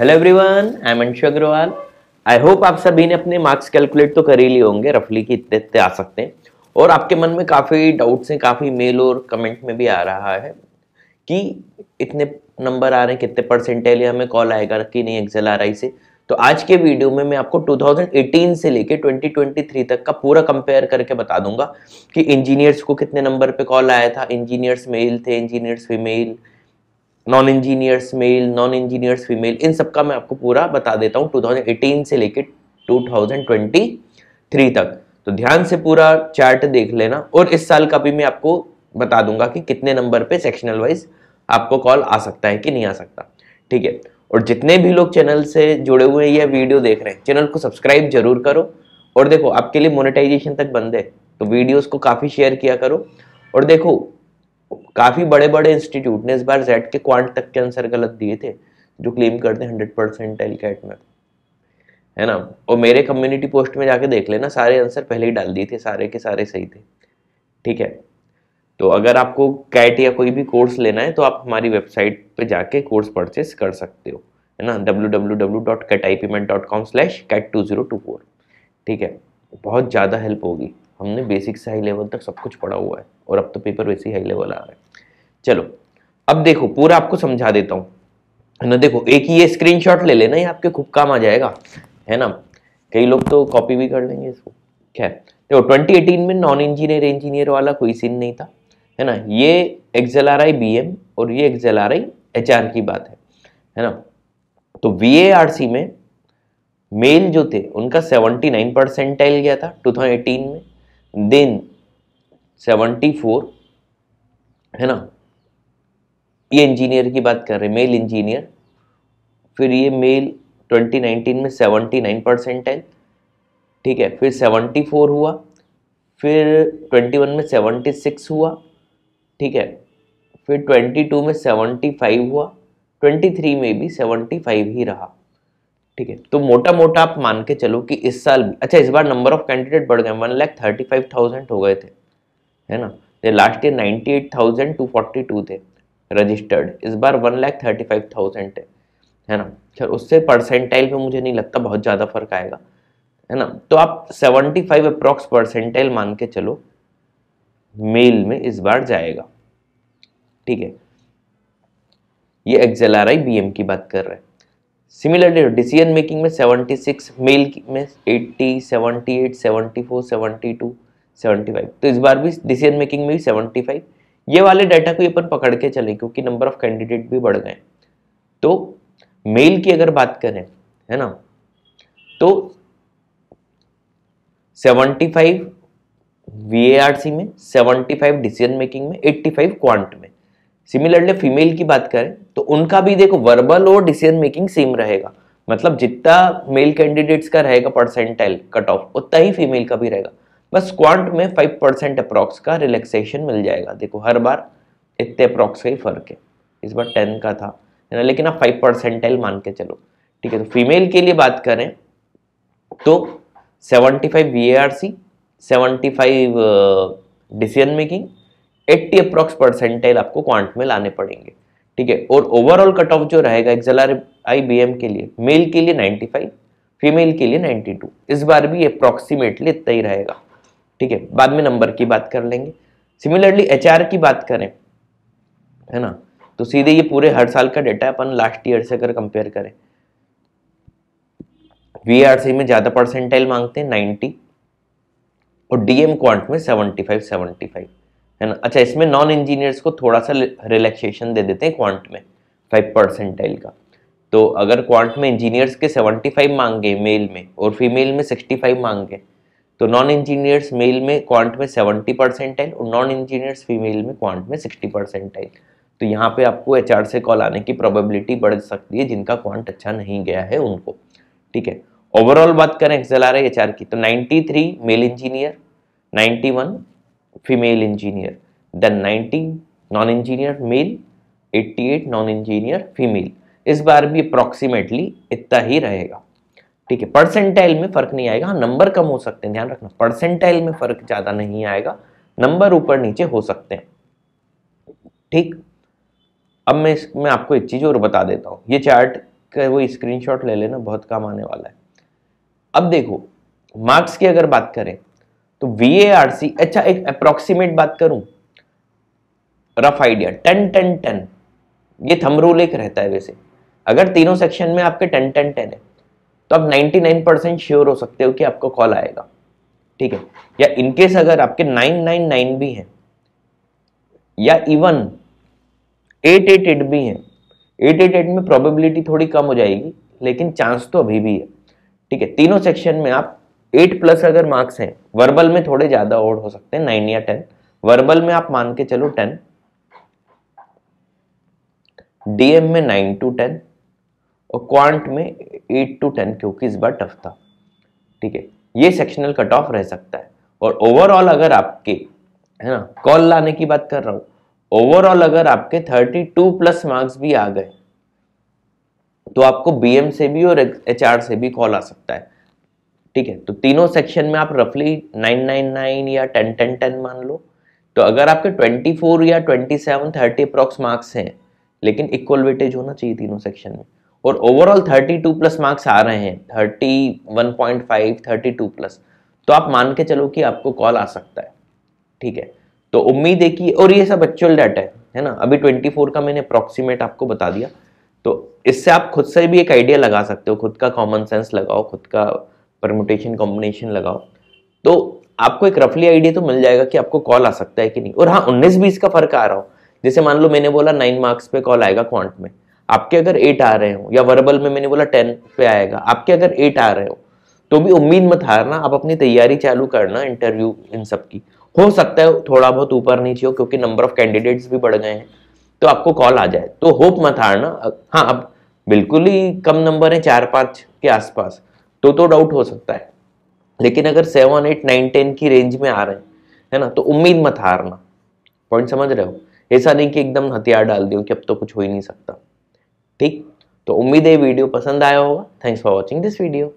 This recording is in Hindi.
hello everyone I am Anshu Agarwal I hope आप सभी ने अपने मार्क्स कैलकुलेट तो कर ही लिए होंगे रफली की इतने इतने आ सकते हैं और आपके मन में काफ़ी डाउट्स हैं काफ़ी मेल और कमेंट में भी आ रहा है कि इतने नंबर आ रहे हैं कितने परसेंटेज या हमें कॉल आएगा कि नहीं एक्सेल आ रहा से तो आज के वीडियो में मैं आपको 2018 से लेके 2023 तक का पूरा कंपेयर करके बता दूंगा कि इंजीनियर्स को कितने नंबर पे कॉल आया था इंजीनियर्स मेल थे engineers female non engineers male non engineers female इन सब का मैं आपको पूरा बता देता हूँ 2018 से लेके 2023 तक तो ध्यान से पूरा चार्ट देख लेना और इस साल का भी मैं आपको बता दूंगा कि कितने नंबर पे सेक्शनल वाइज आपको कॉल आ सकता है कि नहीं आ सकता ठीक है और जितने भी लोग चैनल से जुड़े हुए हैं या वीडियो देख रहे हैं चैनल को सब्सक्राइब जरूर करो और देखो आपके लिए मोनेटाइजेशन तक बंद है तो वीडियोस को काफ़ी शेयर किया करो और देखो काफ़ी बड़े बड़े इंस्टीट्यूट ने इस बार जेड के क्वांट तक के आंसर गलत दिए थे जो क्लेम करते हैं हंड्रेड परसेंट कैट में है ना और मेरे कम्युनिटी पोस्ट में जाके देख लेना सारे आंसर पहले ही डाल दिए थे सारे के सारे सही थे ठीक है तो अगर आपको कैट या कोई भी कोर्स लेना है तो आप हमारी वेबसाइट पे जाके कोर्स परचेस कर सकते हो है ना W W W dot cat I P dot com slash cat two zero two four ठीक है बहुत ज़्यादा हेल्प होगी हमने बेसिक से हाई लेवल तक सब कुछ पढ़ा हुआ है और अब तो पेपर वैसे ही हाई लेवल आ रहा है चलो अब देखो पूरा आपको समझा देता हूँ है ना देखो एक ही ये स्क्रीनशॉट ले लेना ये आपके खूब काम आ जाएगा है ना कई लोग तो कॉपी भी कर लेंगे इसको खैर देखो ट्वेंटी एटीन में नॉन इंजीनियर इंजीनियर वाला कोई सीन नहीं था है ना ये XL R I B M और ये XL R I H R की बात है है ना तो वी ए आर सी में मेल जो थे उनका सेवेंटी नाइन परसेंटाइल गया था टू थाउजेंड एटीन में देन सेवेंटी फोर है ना ये इंजीनियर की बात कर रहे हैं मेल इंजीनियर फिर ये मेल 2019 में 79 है ठीक है फिर 74 हुआ फिर 21 में 76 हुआ ठीक है फिर 22 में 75 हुआ 23 में भी 75 ही रहा ठीक है तो मोटा मोटा आप मान के चलो कि इस साल अच्छा इस बार नंबर ऑफ कैंडिडेट बढ़ गए one lakh thirty five thousand हो गए थे है ना ये last year ninety eight thousand two forty two थे रजिस्टर्ड इस बार one lakh thirty five thousand है है ना चल उससे परसेंटाइल में मुझे नहीं लगता बहुत ज़्यादा फर्क आएगा है ना तो आप सेवेंटी फाइव अप्रॉक्स परसेंटाइल मान के चलो मेल में इस बार जाएगा ठीक है ये XL R I B M की बात कर रहे हैं सिमिलरली डिसीजन मेकिंग में 76 मेल में 80, 78, 74, 72, 75 तो इस बार भी डिसीजन मेकिंग में भी 75 ये वाले डाटा को अपन पकड़ के चले क्योंकि नंबर ऑफ कैंडिडेट भी बढ़ गए तो मेल की अगर बात करें है ना तो 75 वीएआरसी में 75 डिसीजन मेकिंग में 85 क्वांट में सिमिलरली फीमेल की बात करें तो उनका भी देखो वर्बल और डिसीजन मेकिंग सेम रहेगा मतलब जितना मेल कैंडिडेट्स का रहेगा परसेंटाइल कट ऑफ उतना ही फीमेल का भी रहेगा बस क्वांट में फाइव परसेंट अप्रॉक्स का रिलैक्सेशन मिल जाएगा देखो हर बार इतने अप्रॉक्स का ही फर्क है इस बार टेन का था ना लेकिन आप फाइव परसेंटाइल मान के चलो ठीक है तो फीमेल के लिए बात करें तो seventy five V A R C seventy five decision making eighty approx percentile आपको क्वांट में लाने पड़ेंगे ठीक है और ओवरऑल कट ऑफ जो रहेगा X L R I B M के लिए मेल के लिए 95 फीमेल के लिए 92 इस बार भी अप्रोक्सीमेटली इतना ही रहेगा ठीक है बाद में नंबर की बात कर लेंगे सिमिलरली एच की बात करें है ना तो सीधे ये पूरे हर साल का डेटा अपन लास्ट ईयर से अगर कंपेयर करें वी में ज़्यादा परसेंटाइल मांगते हैं 90 और डीएम क्वांट में 75 75 है ना अच्छा इसमें नॉन इंजीनियर्स को थोड़ा सा रिलैक्सेशन दे देते हैं क्वांट में फाइव परसेंटाइल का तो अगर क्वांट में इंजीनियर्स के सेवेंटी फाइव मांगे मेल में और फीमेल में सिक्सटी फाइव मांगे तो नॉन इंजीनियर्स मेल में क्वांट में सेवेंटी परसेंटाइल और नॉन इंजीनियर्स फीमेल में क्वांट में सिक्सटी परसेंटाइल तो यहाँ पे आपको एच से कॉल आने की प्रोबेबिलिटी बढ़ सकती है जिनका क्वांट अच्छा नहीं गया है उनको ठीक है ओवरऑल बात करें एच आर की तो three male engineer one female engineer then 19 non-engineer male 88 non-engineer female इस बार भी अप्रॉक्सीमेटली इतना ही रहेगा ठीक है परसेंटाइल में फर्क नहीं आएगा हाँ नंबर कम हो सकते हैं ध्यान रखना परसेंटाइल में फर्क ज़्यादा नहीं आएगा नंबर ऊपर नीचे हो सकते हैं ठीक अब मैं इसमें आपको एक चीज़ और बता देता हूँ ये चार्ट का वो स्क्रीनशॉट ले लेना बहुत काम आने वाला है अब देखो मार्क्स की अगर बात करें तो वीएआरसी अच्छा एक अप्रोक्सीमेट बात करूं rough idea ten ten ten ये थमरूल एक रहता है वैसे अगर तीनों सेक्शन में आपके टेन टेन टेन है तो आप 99 परसेंट श्योर हो सकते हो कि आपको कॉल आएगा ठीक है या इनकेस अगर आपके 999 भी हैं या इवन 888 भी हैं 888 में प्रोबेबिलिटी थोड़ी कम हो जाएगी लेकिन चांस तो अभी भी है ठीक है तीनों सेक्शन में आप एट प्लस अगर मार्क्स हैं वर्बल में थोड़े ज्यादा ओड हो सकते हैं नाइन या टेन वर्बल में आप मान के चलो टेन डीएम में नाइन टू टेन और क्वांट में एट टू टेन क्योंकि इस बार टफ था ठीक है ये सेक्शनल कट ऑफ रह सकता है और ओवरऑल अगर आपके है ना कॉल लाने की बात कर रहा हूं ओवरऑल अगर आपके 32 प्लस मार्क्स भी आ गए तो आपको बीएम से भी और एचआर से भी कॉल आ सकता है ठीक है तो तीनों सेक्शन में आप रफली 999 या 10 10 10 मान लो तो अगर आपके 24 या 27 30 अप्रॉक्स मार्क्स हैं लेकिन इक्वल वेटेज होना चाहिए तीनों सेक्शन में और ओवरऑल 32 प्लस मार्क्स आ रहे हैं 31.5 32 प्लस तो आप मान के चलो कि आपको कॉल आ सकता है ठीक है तो उम्मीद है कि और ये सब एक्चुअल डाटा है है ना अभी 24 का मैंने अप्रॉक्सीमेट आपको बता दिया तो इससे आप खुद से भी एक आइडिया लगा सकते हो खुद का कॉमन सेंस लगाओ खुद का परमोटेशन कॉम्बिनेशन लगाओ तो आपको एक रफली आइडिया तो मिल जाएगा कि आपको कॉल आ सकता है कि नहीं और हाँ उन्नीस बीस का फर्क आ रहा हो जैसे मान लो मैंने बोला नाइन मार्क्स पे कॉल आएगा क्वांट में आपके अगर एट आ रहे हो या वर्बल में मैंने बोला टेन पे आएगा आपके अगर एट आ रहे हो तो भी उम्मीद मत हारना आप अपनी तैयारी चालू करना इंटरव्यू इन सब की हो सकता है थोड़ा बहुत ऊपर नीचे हो क्योंकि नंबर ऑफ कैंडिडेट्स भी बढ़ गए हैं तो आपको कॉल आ जाए तो होप मत हारना हाँ अब बिल्कुल ही कम नंबर है चार पाँच के आसपास तो तो डाउट हो सकता है लेकिन अगर सेवन एट नाइन टेन की रेंज में आ रहे हैं है ना तो उम्मीद मत हारना पॉइंट समझ रहे हो ऐसा नहीं कि एकदम हथियार डाल दियो कि अब तो कुछ हो ही नहीं सकता ठीक तो उम्मीद है वीडियो पसंद आया होगा thanks for watching this video